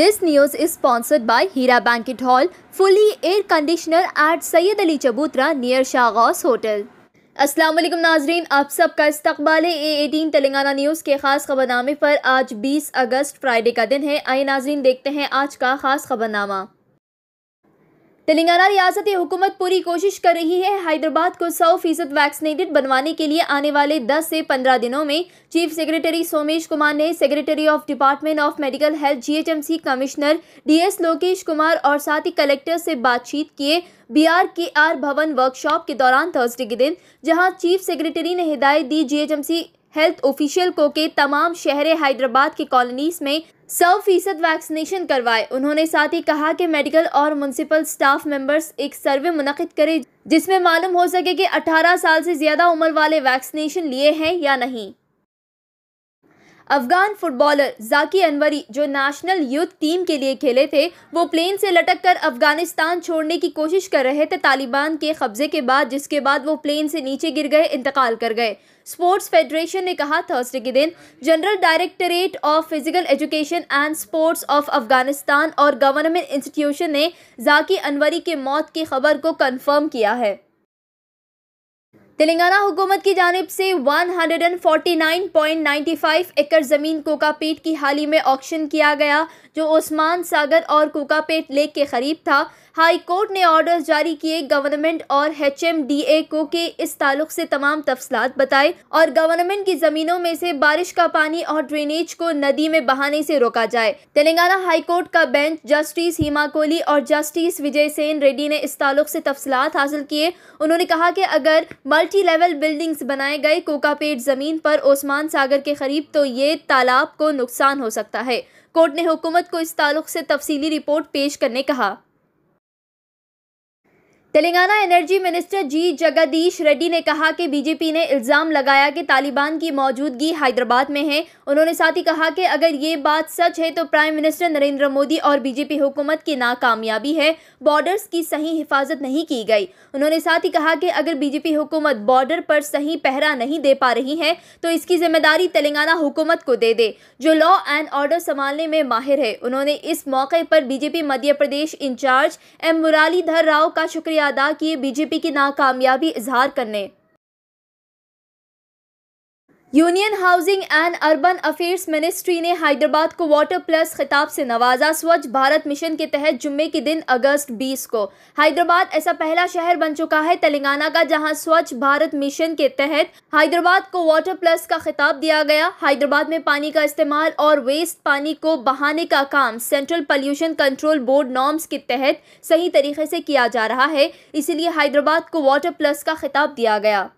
this news is sponsored by Heera banquet hall fully air conditioner at Syed Ali Chabutra near शाहगास hotel अस्सलाम वालेकुम नाजरीन आप सबका इस्तकबाल है ए एटीन तेलंगाना न्यूज़ के ख़ास खबरनामे पर आज 20 अगस्त फ्राइडे का दिन है आई नाजरीन देखते हैं आज का खास खबरनामा तेलंगाना रियासती हुकूमत पूरी कोशिश कर रही है हैदराबाद को सौ फीसद वैक्सीनेटेड बनवाने के लिए आने वाले दस से पंद्रह दिनों में चीफ सेक्रेटरी सोमेश कुमार ने secretary of department of medical health GHMC commissioner DS Lokesh Kumar और साथ ही कलेक्टर से बातचीत किए आर के आर भवन वर्कशॉप के दौरान थर्सडे के दिन जहाँ चीफ सेक्रेटरी ने हिदायत दी जी हेल्थ ऑफिशियल को के तमाम शहर हैदराबाद के कॉलोनीज में सौ फीसद वैक्सीनेशन करवाए उन्होंने साथ ही कहा कि मेडिकल और म्यूनसिपल स्टाफ मेंबर्स एक सर्वे मुनद करें जिसमें मालूम हो सके कि 18 साल से ज़्यादा उम्र वाले वैक्सीनेशन लिए हैं या नहीं अफगान फुटबॉलर जाकी अनवरी जो नेशनल यूथ टीम के लिए खेले थे वो प्लेन से लटक कर अफगानिस्तान छोड़ने की कोशिश कर रहे थे तालिबान के कब्जे के बाद जिसके बाद वो प्लेन से नीचे गिर गए इंतकाल कर गए स्पोर्ट्स फेडरेशन ने कहा थर्सडे के दिन general directorate of physical education and sports of Afghanistan और गवर्नमेंट इंस्टीट्यूशन ने जाकी अनवरी के मौत की खबर को कन्फर्म किया है तेलंगाना हुकूमत की जानब से 149.95 एकड़ ज़मीन कोकापेट की हाल ही में ऑक्शन किया गया जो ओस्मान सागर और कोकापेट लेक के करीब था हाई कोर्ट ने ऑर्डर जारी किए गवर्नमेंट और एच एम डी ए को के इस ताल्लुक से तमाम तफसलत बताए और गवर्नमेंट की ज़मीनों में से बारिश का पानी और ड्रेनेज को नदी में बहाने से रोका जाए तेलंगाना हाई कोर्ट का बेंच जस्टिस हिमा कोहली और जस्टिस विजय सेन रेड्डी ने इस ताल्लुक से तफसलत हासिल किए उन्होंने कहा कि अगर मल्ट मल्टी लेवल बिल्डिंग्स बनाए गए कोकापेट जमीन पर ओस्मान सागर के करीब तो ये तालाब को नुकसान हो सकता है कोर्ट ने हुकूमत को इस ताल्लुक से तफसीली रिपोर्ट पेश करने कहा Telangana energy minister G Jagadish Reddy ने कहा कि बीजेपी ने इल्ज़ाम लगाया कि तालिबान की मौजूदगी हैदराबाद में है उन्होंने साथ ही कहा कि अगर ये बात सच है तो प्राइम मिनिस्टर नरेंद्र मोदी और बीजेपी हुकूमत की नाकामयाबी है बॉर्डर्स की सही हिफाजत नहीं की गई उन्होंने साथ ही कहा कि अगर बीजेपी हुकूमत बॉर्डर पर सही पहरा नहीं दे पा रही है तो इसकी जिम्मेदारी तेलंगाना हुकूमत को दे दे जो लॉ एंड ऑर्डर संभालने में माहिर है उन्होंने इस मौके पर BJP Madhya Pradesh incharge M Muralidhar Rao का शुक्रिया अदा किए बीजेपी की नाकामयाबी इजहार करने union housing and urban affairs ministry ने हैदराबाद को वाटर प्लस खिताब से नवाजा स्वच्छ भारत मिशन के तहत जुम्मे के दिन अगस्त 20 को हैदराबाद ऐसा पहला शहर बन चुका है तेलंगाना का जहां स्वच्छ भारत मिशन के तहत हैदराबाद को वाटर प्लस का खिताब दिया गया हैदराबाद में पानी का इस्तेमाल और वेस्ट पानी को बहाने का काम central pollution control board norms के तहत सही तरीके से किया जा रहा है इसीलिए हैदराबाद को वाटर प्लस का खिताब दिया गया